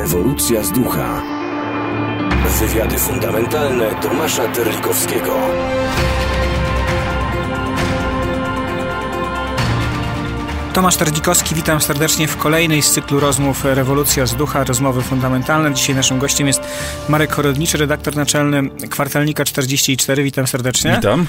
Rewolucja z ducha. Wywiady fundamentalne Tomasza Terlikowskiego. Tomasz Terlikowski, witam serdecznie w kolejnej z cyklu rozmów Rewolucja z ducha, rozmowy fundamentalne. Dzisiaj naszym gościem jest Marek Chorodniczy, redaktor naczelny Kwartalnika 44. Witam serdecznie. Witam.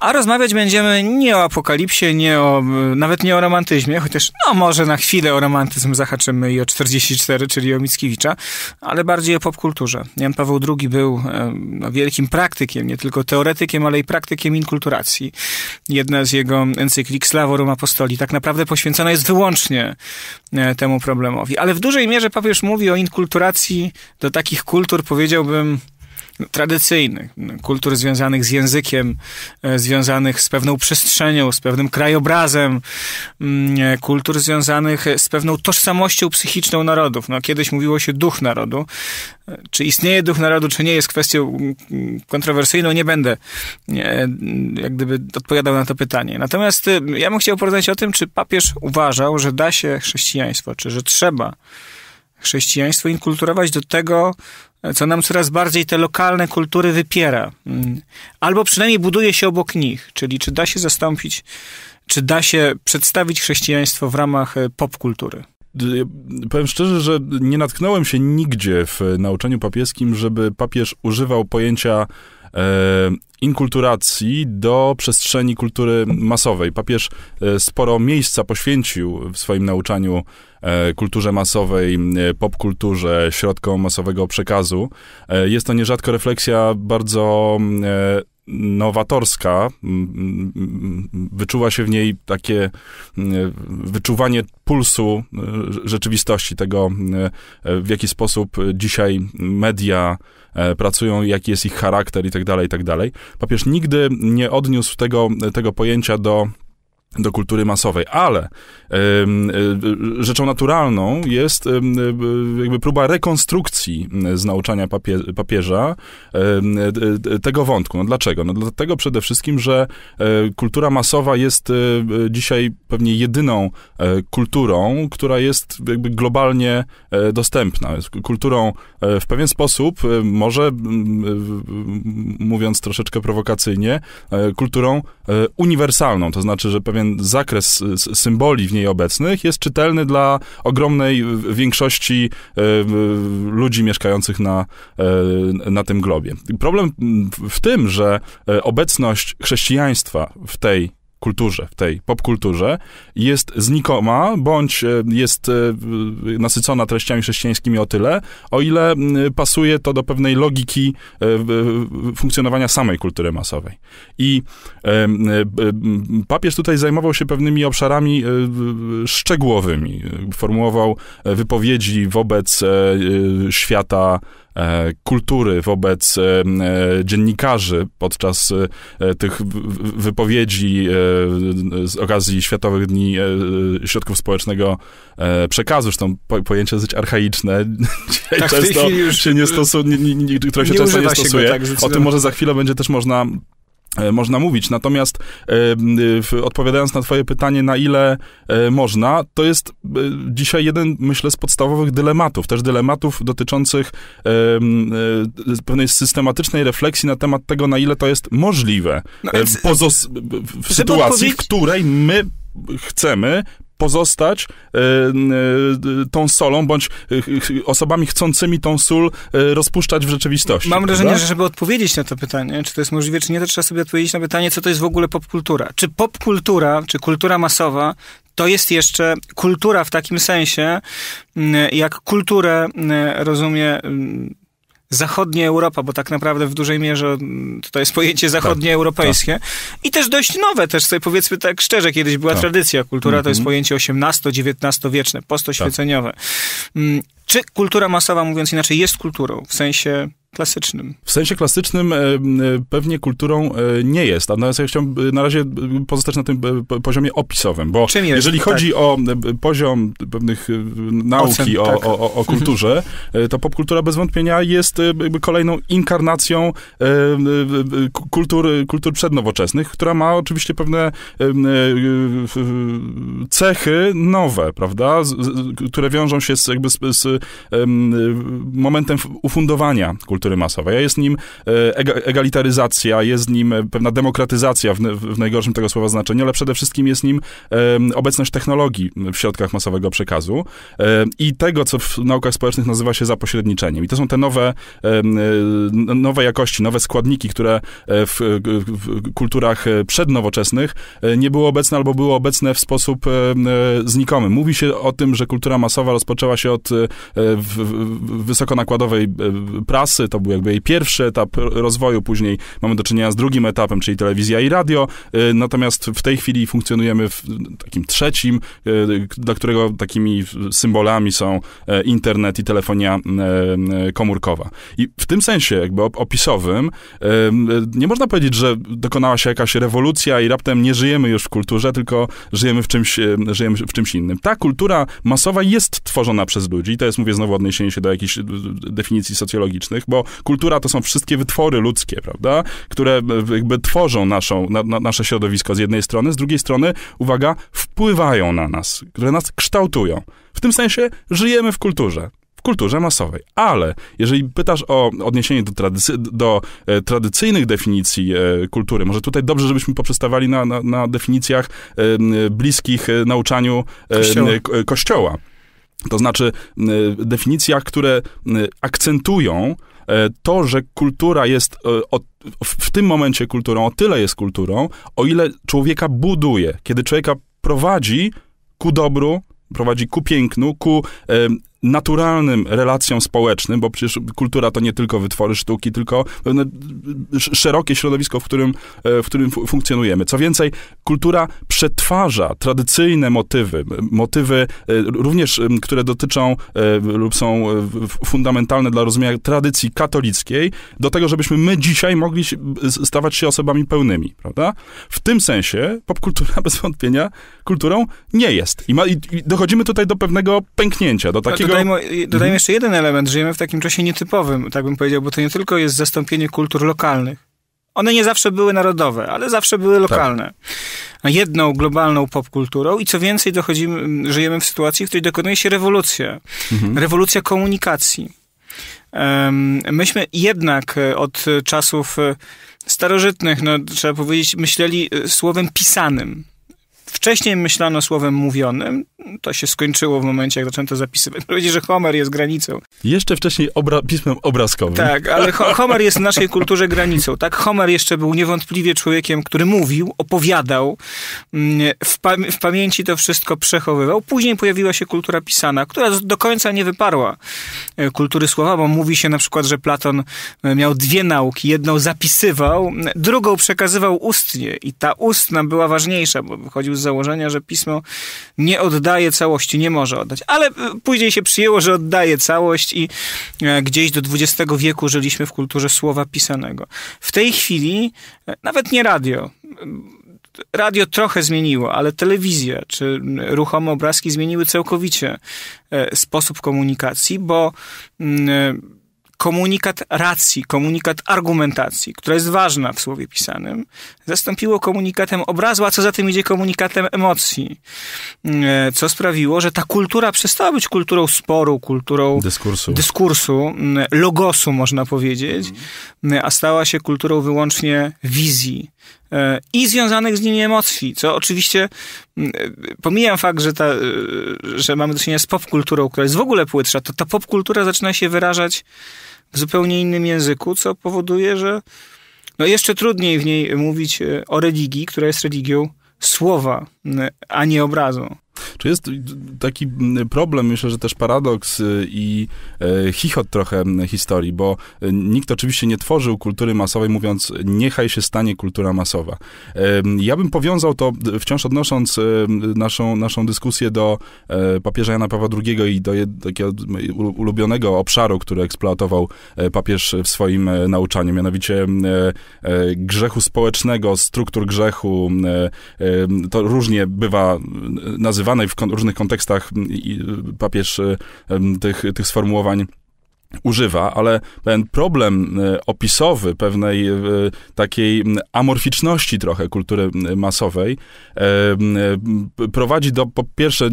A rozmawiać będziemy nie o apokalipsie, nie o, nawet nie o romantyzmie, chociaż no może na chwilę o romantyzm zahaczymy i o 44, czyli o Mickiewicza, ale bardziej o popkulturze. Jan Paweł II był e, no, wielkim praktykiem, nie tylko teoretykiem, ale i praktykiem inkulturacji. Jedna z jego encyklik Slavorum Apostoli tak naprawdę poświęcona jest wyłącznie e, temu problemowi. Ale w dużej mierze papież mówi o inkulturacji do takich kultur, powiedziałbym, tradycyjnych, kultur związanych z językiem, e, związanych z pewną przestrzenią, z pewnym krajobrazem, e, kultur związanych e, z pewną tożsamością psychiczną narodów. No, kiedyś mówiło się duch narodu. Czy istnieje duch narodu, czy nie, jest kwestią kontrowersyjną. Nie będę jak gdyby odpowiadał na to pytanie. Natomiast y, ja bym chciał porozmawiać o tym, czy papież uważał, że da się chrześcijaństwo, czy że trzeba chrześcijaństwo inkulturować do tego, co nam coraz bardziej te lokalne kultury wypiera. Mm. Albo przynajmniej buduje się obok nich, czyli czy da się zastąpić, czy da się przedstawić chrześcijaństwo w ramach e, popkultury. kultury? powiem szczerze, że nie natknąłem się nigdzie w e, nauczeniu papieskim, żeby papież używał pojęcia E, inkulturacji do przestrzeni kultury masowej. Papież e, sporo miejsca poświęcił w swoim nauczaniu e, kulturze masowej, popkulturze, środkom masowego przekazu. Jest to nierzadko refleksja bardzo mm, nowatorska, wyczuwa się w niej takie wyczuwanie pulsu rzeczywistości, tego e, w jaki sposób dzisiaj media e, pracują, jaki jest ich charakter i tak dalej, i tak dalej. Papież nigdy nie odniósł tego, tego pojęcia do do kultury masowej, ale y, y, rzeczą naturalną jest y, jakby próba rekonstrukcji z nauczania papie papieża e, tego wątku. No dlaczego? No dlatego przede wszystkim, że kultura masowa jest dzisiaj pewnie jedyną kulturą, która jest jakby globalnie dostępna. Jest kulturą w pewien sposób, może mówiąc troszeczkę prowokacyjnie, kulturą uniwersalną, to znaczy, że pewien pewien zakres symboli w niej obecnych jest czytelny dla ogromnej większości e, ludzi mieszkających na, e, na tym globie. Problem w tym, że e, obecność chrześcijaństwa w tej kulturze, w tej popkulturze, jest znikoma, bądź e, jest e, nasycona treściami chrześcijańskimi o tyle, o ile pasuje to do pewnej logiki e, funkcjonowania samej kultury masowej. I papież tutaj zajmował się pewnymi obszarami szczegółowymi. Formułował wypowiedzi wobec świata E, kultury wobec e, e, dziennikarzy podczas tych wypowiedzi z okazji Światowych Dni Środków Społecznego Przekazu. Zresztą pojęcie dosyć archaiczne, tak, często się nie stosuje, które się nie często nie stosuje. Się tak, o tym może za chwilę będzie też można E, można mówić. Natomiast e, e, odpowiadając na Twoje pytanie, na ile można, to jest dzisiaj jeden, myślę, z podstawowych dylematów, też dylematów dotyczących pewnej systematycznej refleksji na temat tego, na ile to jest możliwe no, w sytuacji, w której my chcemy pozostać e, e, tą solą, bądź e, osobami chcącymi tą sól rozpuszczać w rzeczywistości. Mam prawda? wrażenie, że żeby odpowiedzieć na to pytanie, czy to jest możliwe, czy nie, to trzeba sobie odpowiedzieć na pytanie, co to jest w ogóle popkultura. Czy popkultura, czy kultura masowa to jest jeszcze kultura w takim sensie, mm, jak kulturę mm, rozumie mm, zachodnia Europa, bo tak naprawdę w dużej mierze mm, to jest pojęcie tak, zachodnioeuropejskie tak, tak. i też dość nowe, też sobie powiedzmy tak szczerze, kiedyś była tak. tradycja, kultura mm -hmm. to jest mhm. pojęcie XVIII-XIX wieczne, postoświeceniowe. Tak. Mm, czy kultura masowa, mówiąc inaczej, jest kulturą? W sensie klasycznym. W sensie klasycznym e, e, pewnie kulturą e, nie jest. Natomiast ja chciałbym na razie pozostać na tym poziomie opisowym, bo Czym jest, jeżeli chodzi tak. o poziom pewnych nauki Ocen, o, tak. o, o, kulturze, mhm. to popkultura bez wątpienia jest kolejną inkarnacją kultur, kultur przednowoczesnych, która ma oczywiście pewne cechy nowe, prawda, które wiążą się z, jakby z, z momentem ufundowania kultury kultury masowej. Jest nim e, egalitaryzacja, jest nim e, pewna demokratyzacja w, w najgorszym tego słowa znaczeniu, ale przede wszystkim jest nim obecność technologii w środkach masowego przekazu e, i tego, co w naukach społecznych nazywa się zapośredniczeniem. I to są te nowe, nowe jakości, nowe składniki, które w, w kulturach przednowoczesnych nie były obecne albo były obecne w sposób znikomy. Mówi się o tym, że kultura masowa rozpoczęła się od wysokonakładowej prasy, to był jakby jej pierwszy etap rozwoju, później mamy do czynienia z drugim etapem, czyli telewizja i radio, y, natomiast w tej chwili funkcjonujemy w takim trzecim, y, dla którego takimi symbolami są e, internet i telefonia e, e, komórkowa. I w tym sensie jakby opisowym nie można powiedzieć, że dokonała się jakaś rewolucja i raptem nie żyjemy już w kulturze, tylko żyjemy w czymś, żyjemy w czymś innym. Ta kultura masowa jest tworzona przez ludzi i to jest, mówię znowu, odniesienie się do jakichś definicji socjologicznych, bo kultura to są wszystkie wytwory ludzkie, prawda, które e, jakby tworzą naszą, na, na nasze środowisko z jednej strony, z drugiej strony, uwaga, wpływają na nas, które nas kształtują. W tym sensie żyjemy w kulturze w kulturze masowej. Ale jeżeli pytasz o odniesienie do, tradycy, do e, tradycyjnych definicji e, kultury, może tutaj dobrze, żebyśmy poprzestawali na, na, na definicjach e, bliskich e, nauczaniu e, kościoła. kościoła. To znaczy definicjach, które akcentują E, to, że kultura jest e, w tym momencie kulturą, o tyle jest kulturą, o ile człowieka buduje, kiedy człowieka prowadzi ku dobru, prowadzi ku pięknu, ku naturalnym relacjom społecznym, bo przecież kultura to nie tylko wytwory sztuki, tylko pewne szerokie środowisko, w którym, e, w którym funkcjonujemy. Co więcej, kultura przetwarza tradycyjne motywy, motywy e, również, które dotyczą e, lub są fundamentalne dla rozumienia tradycji katolickiej, do tego, żebyśmy my dzisiaj mogli stawać się osobami pełnymi, prawda? W tym sensie popkultura bez wątpienia kulturą nie jest. I, ma, i dochodzimy tutaj do pewnego pęknięcia, do takiego dodajmy, dodajmy mhm. jeszcze jeden element. Żyjemy w takim czasie nietypowym, tak bym powiedział, bo to nie tylko jest zastąpienie kultur lokalnych. One nie zawsze były narodowe, ale zawsze były tak. lokalne. Tak. Jedną globalną popkulturą i co więcej, dochodzimy, żyjemy w sytuacji, w której dokonuje się rewolucja. Mhm. Rewolucja komunikacji. Myśmy jednak e, od czasów e, starożytnych, no, trzeba powiedzieć, myśleli e, słowem pisanym wcześniej myślano słowem mówionym. To się skończyło w momencie, jak zaczęto zapisywać. Powiedzieli, że Homer jest granicą. Jeszcze wcześniej obra pismem obrazkowym. Tak, ale ho Homer jest w naszej kulturze granicą. Tak, Homer jeszcze był niewątpliwie człowiekiem, który mówił, opowiadał, mm, w, pa w pamięci to wszystko przechowywał. Później pojawiła się kultura pisana, która do końca nie wyparła e, kultury słowa, bo mówi się na przykład, że Platon e, miał dwie nauki. Jedną zapisywał, drugą przekazywał ustnie i ta ustna była ważniejsza, bo wychodził z założenia, że pismo nie oddaje całości, nie może oddać. Ale e, później się przyjęło, że oddaje całość i e, gdzieś do XX wieku żyliśmy w kulturze słowa pisanego. W tej chwili e, nawet nie radio radio trochę zmieniło, ale telewizja czy ruchome obrazki zmieniły całkowicie sposób komunikacji, bo komunikat racji, komunikat argumentacji, która jest ważna w słowie pisanym, zastąpiło komunikatem obrazu, a co za tym idzie komunikatem emocji. E, co sprawiło, że ta kultura przestała być kulturą sporu, kulturą dyskursu, dyskursu logosu, można powiedzieć, mhm. a stała się kulturą wyłącznie wizji, E, i związanych z nimi emocji, co oczywiście mm, e, pomijam fakt, że, ta, e, że mamy do czynienia z popkulturą, która jest w ogóle płytsza, to ta popkultura zaczyna się wyrażać w zupełnie innym języku, co powoduje, że no jeszcze trudniej w niej mówić o religii, która jest religią słowa, a nie obrazu. Czy jest taki problem, myślę, że też paradoks y, i e, chichot trochę historii, bo y, nikt oczywiście nie tworzył kultury masowej, mówiąc, niechaj się stanie kultura masowa. Ja bym powiązał to, wciąż odnosząc y, naszą, naszą dyskusję do e, papieża Jana Pawła II i do takiego ulubionego obszaru, który eksploatował e, papież w swoim nauczaniu, mianowicie grzechu społecznego, struktur grzechu. To różnie bywa nazywane używanej w różnych kontekstach mm, papież y, tych, tych sformułowań używa, ale ten problem y, opisowy pewnej y, takiej mm, amorficzności trochę kultury mm, masowej prowadzi do po pierwsze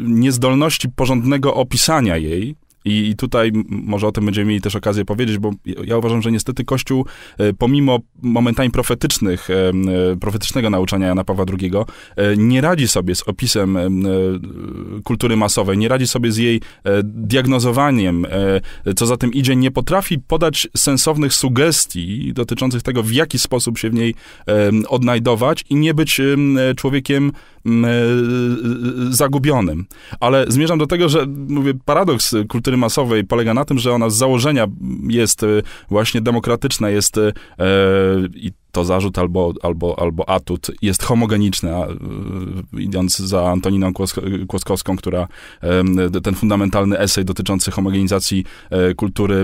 niezdolności porządnego opisania jej, i, tutaj może o tym będziemy mieli też okazję powiedzieć, bo ja uważam, że niestety Kościół, e, pomimo momentami profetycznych, e, e, profetycznego nauczania Jana Pawła II, nie radzi sobie z opisem kultury masowej, nie radzi sobie z jej diagnozowaniem. Co za tym idzie, nie potrafi podać sensownych sugestii dotyczących tego, w jaki sposób się w niej odnajdować i nie być człowiekiem zagubionym. Ale zmierzam do tego, że mówię, paradoks kultury kultury masowej polega na tym, że ona z założenia jest y, właśnie demokratyczna, jest y, e, i to zarzut albo, albo, albo atut jest homogeniczny, a, y, idąc za Antoniną Kłoskowską, która ten fundamentalny esej dotyczący homogenizacji e, kultury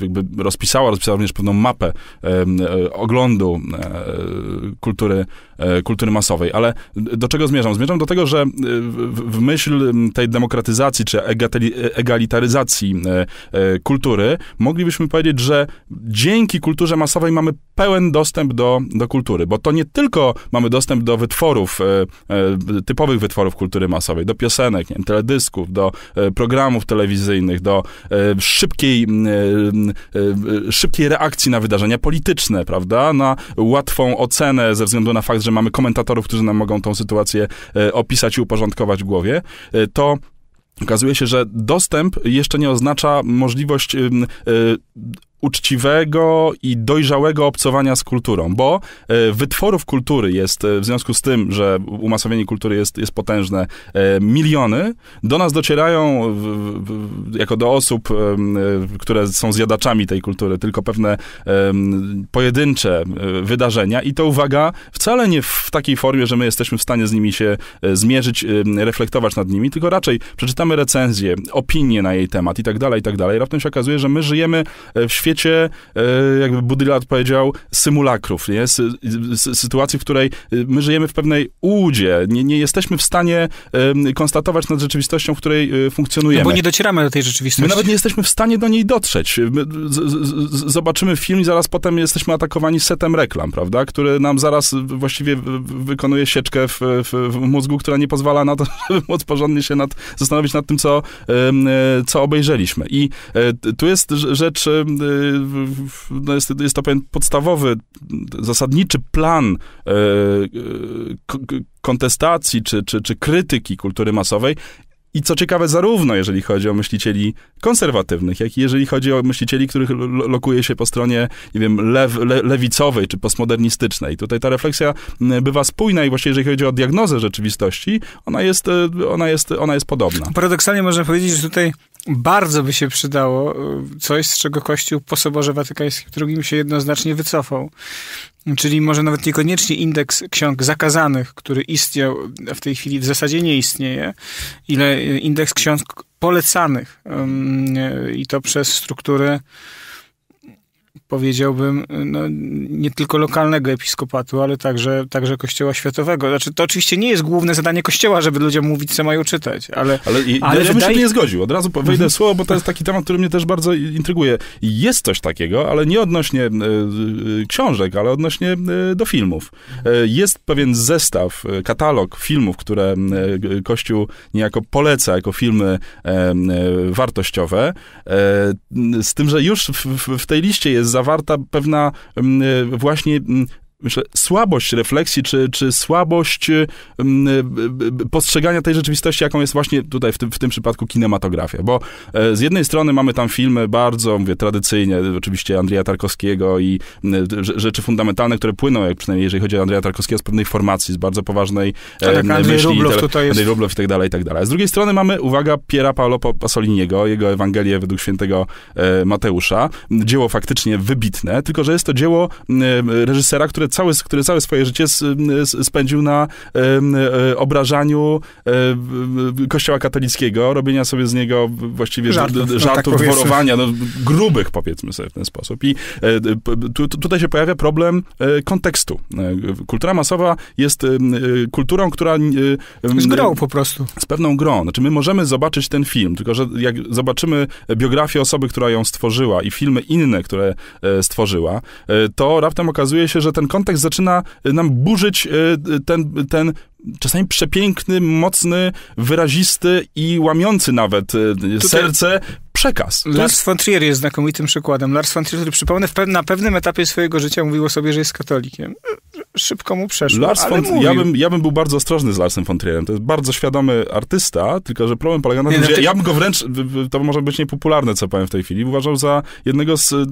e, jakby rozpisała, rozpisała również pewną mapę e, oglądu kultury, kultury masowej. Ale do czego zmierzam? Zmierzam do tego, że w myśl tej demokratyzacji czy egalitaryzacji kultury moglibyśmy powiedzieć, że dzięki kulturze masowej mamy pełen dostęp do, do kultury, bo to nie tylko mamy dostęp do wytworów, e, e, typowych wytworów kultury masowej, do piosenek, nie wiem, teledysków, do e, programów telewizyjnych, do szybkiej, szybkiej reakcji na wydarzenia polityczne, prawda, na łatwą ocenę ze względu na fakt, że mamy komentatorów, którzy nam mogą tą sytuację opisać i uporządkować w głowie, to Okazuje się, że dostęp jeszcze nie oznacza możliwość uczciwego i dojrzałego obcowania z kulturą, bo e, wytworów kultury jest e, w związku z tym, że umasowienie kultury jest, jest potężne, e, miliony. Do nas docierają w, w, jako do osób, które są zjadaczami tej kultury, tylko pewne pojedyncze wydarzenia i to uwaga wcale nie w takiej formie, że my jesteśmy w stanie z nimi się zmierzyć, reflektować nad nimi, tylko raczej przeczytamy recenzje, opinie na jej temat i tak dalej, i tak dalej. Raptem się okazuje, że my żyjemy w świecie świecie, e, jakby Budylat powiedział, symulakrów, nie? Sy sytuacji, w której e, my żyjemy w pewnej ułudzie, nie, nie jesteśmy w stanie konstatować nad rzeczywistością, w której e, funkcjonujemy. No bo nie docieramy do tej rzeczywistości. My nawet nie jesteśmy w stanie do niej dotrzeć. zobaczymy film i zaraz potem jesteśmy atakowani setem reklam, prawda? Który nam zaraz właściwie wykonuje sieczkę w, w, w mózgu, która nie pozwala na to, żeby móc porządnie się nad, zastanowić nad tym, co, co obejrzeliśmy. I tu jest rzecz no jest, jest to pewien podstawowy, zasadniczy plan e, e, kontestacji czy, czy, czy krytyki kultury masowej. I co ciekawe, zarówno jeżeli chodzi o myślicieli konserwatywnych, jak i jeżeli chodzi o myślicieli, których lokuje się po stronie, nie wiem, lew, le, lewicowej czy postmodernistycznej. Tutaj ta refleksja bywa spójna i właśnie jeżeli chodzi o diagnozę rzeczywistości, ona jest, e, ona jest, ona jest podobna. Paradoksalnie można powiedzieć, że tutaj bardzo by się przydało y, coś, z czego Kościół po Soborze Watykańskim II się jednoznacznie wycofał. Czyli może nawet niekoniecznie indeks ksiąg zakazanych, który istniał, a w tej chwili w zasadzie nie istnieje, ile indeks ksiąg polecanych i to przez struktury powiedziałbym, no, nie tylko lokalnego episkopatu, ale także, także Kościoła Światowego. Znaczy, to oczywiście nie jest główne zadanie Kościoła, żeby ludziom mówić, co mają czytać, ale... Ale, i, ale ja bym się nie zgodził. Od razu wejdę w mhm. słowo, bo to jest taki temat, który mnie też bardzo intryguje. Jest coś takiego, ale nie odnośnie y, y, książek, ale odnośnie y, do filmów. jest pewien zestaw, katalog filmów, które Kościół niejako poleca jako filmy wartościowe, z tym, że już w, w tej liście jest za zawarta pewna mm, y, właśnie mm, myślę, słabość refleksji, czy, czy słabość y, mm, y, y, postrzegania tej rzeczywistości, jaką jest właśnie tutaj w tym, w tym przypadku kinematografia. Bo e, z jednej strony mamy tam filmy bardzo, mówię, tradycyjnie, oczywiście Andrzeja Tarkowskiego i mm, rzeczy fundamentalne, które płyną, jak przynajmniej jeżeli chodzi o Andrzeja Tarkowskiego, z pewnej formacji, z bardzo poważnej tak, tak e, myśli. Rublow i, to jest... Rublow i tak dalej, i tak dalej. Z drugiej strony mamy, uwaga, Piera Paolo Pasoliniego, jego Ewangelię według świętego e, Mateusza. Dzieło faktycznie wybitne, tylko że jest to dzieło mm, reżysera, które całe, który całe swoje życie spędził na e, obrażaniu e, kościoła katolickiego, robienia sobie z niego właściwie żartów, żartów no, tak worowania, no, grubych powiedzmy sobie w ten sposób. I e, tu, tutaj się pojawia problem kontekstu. Kultura masowa jest kulturą, która... Z grą po prostu. Z pewną grą. Znaczy my możemy zobaczyć ten film, tylko że jak zobaczymy biografię osoby, która ją stworzyła i filmy inne, które stworzyła, to raptem okazuje się, że ten kontekst kontekst zaczyna y, nam burzyć y, y, ten, ten czasami przepiękny, mocny, wyrazisty i łamiący nawet Tutaj... serce przekaz. Lars von Trier jest znakomitym przykładem. Lars von Trier, który przypomnę, na pewnym etapie swojego życia mówił o sobie, że jest katolikiem. Szybko mu przeszło, Lars von, mówił. ja, bym, ja bym był bardzo ostrożny z Larsem von Trierem. To jest bardzo świadomy artysta, tylko że problem polega na tym, nie, że znaczy- ja bym go wręcz, to może być niepopularne, co powiem w tej chwili, uważał za jednego z y, y,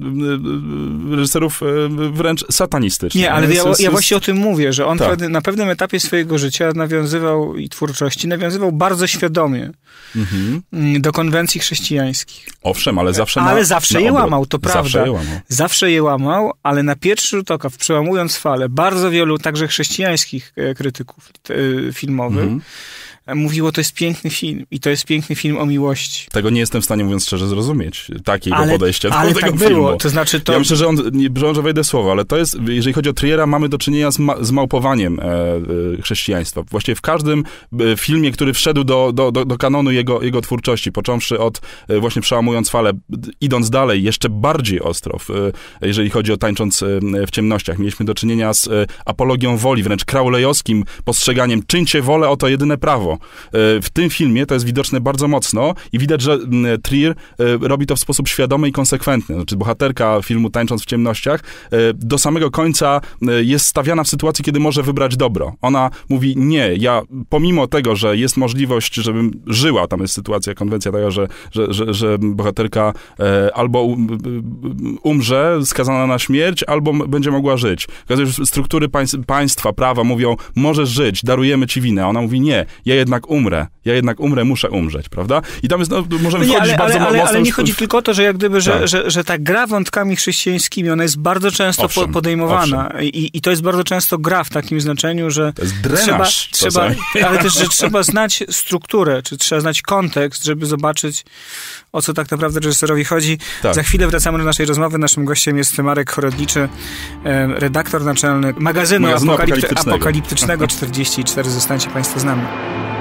reżyserów y, wręcz satanistycznych. Nie, ale jest, ja, jest, ja, właśnie o tym mówię, że on tak. na pewnym etapie swojego życia nawiązywał i twórczości, nawiązywał bardzo świadomie mhm. do konwencji chrześcijańskich. Owszem, ale zawsze Ale zawsze na je łamał, to prawda. Zawsze je łamał. Zawsze je łamał, ale na pierwszy rzut oka, przełamując falę, bardzo wielu, także chrześcijańskich e, krytyków e, filmowych, mm -hmm mówiło, to jest piękny film i to jest piękny film o miłości. Tego nie jestem w stanie, mówiąc szczerze, zrozumieć. Takiego ale, podejścia ale do tego tak filmu. Było. To znaczy to... Ja myślę, że on, że że wejdę słowo, ale to jest, jeżeli chodzi o Triera, mamy do czynienia z, ma z małpowaniem e, e, chrześcijaństwa. Właściwie w każdym e, filmie, który wszedł do, do, do, do, kanonu jego, jego twórczości, począwszy od e, właśnie Przełamując Falę, idąc dalej, jeszcze bardziej ostro, e, jeżeli chodzi o Tańcząc e, w ciemnościach. Mieliśmy do czynienia z apologią woli, wręcz kraulejowskim postrzeganiem czyńcie wolę, oto jedyne prawo. E, w tym filmie to jest widoczne bardzo mocno i widać, że Trier e, robi to w sposób świadomy i konsekwentny. Znaczy bohaterka filmu Tańcząc w ciemnościach e, do samego końca jest stawiana w sytuacji, kiedy może wybrać dobro. Ona mówi nie, ja pomimo tego, że jest możliwość, żebym żyła, tam jest sytuacja, konwencja taka, że, że, że, że bohaterka albo umrze skazana na śmierć, albo będzie mogła żyć. Struktury państwa, prawa mówią, możesz żyć, darujemy ci winę. Ona mówi nie, ja jednak jednak umrę, ja jednak umrę, muszę umrzeć, prawda? I tam jest, no, możemy no nie, wchodzić ale, bardzo ale, mocno. Ale nie chodzi tylko o to, że jak gdyby, że, tak. że, że, ta gra wątkami chrześcijańskimi, ona jest bardzo często owszem, podejmowana I, i to jest bardzo często gra w takim znaczeniu, że to jest drenaż, trzeba, trzeba ale też, że trzeba znać strukturę, czy trzeba znać kontekst, żeby zobaczyć, o co tak naprawdę reżyserowi chodzi. Tak. Za chwilę wracamy do naszej rozmowy. Naszym gościem jest Marek Chorodniczy, e, redaktor naczelny magazynu, magazynu apokaliptycznego, apokaliptycznego 44. Zostańcie Państwo z nami.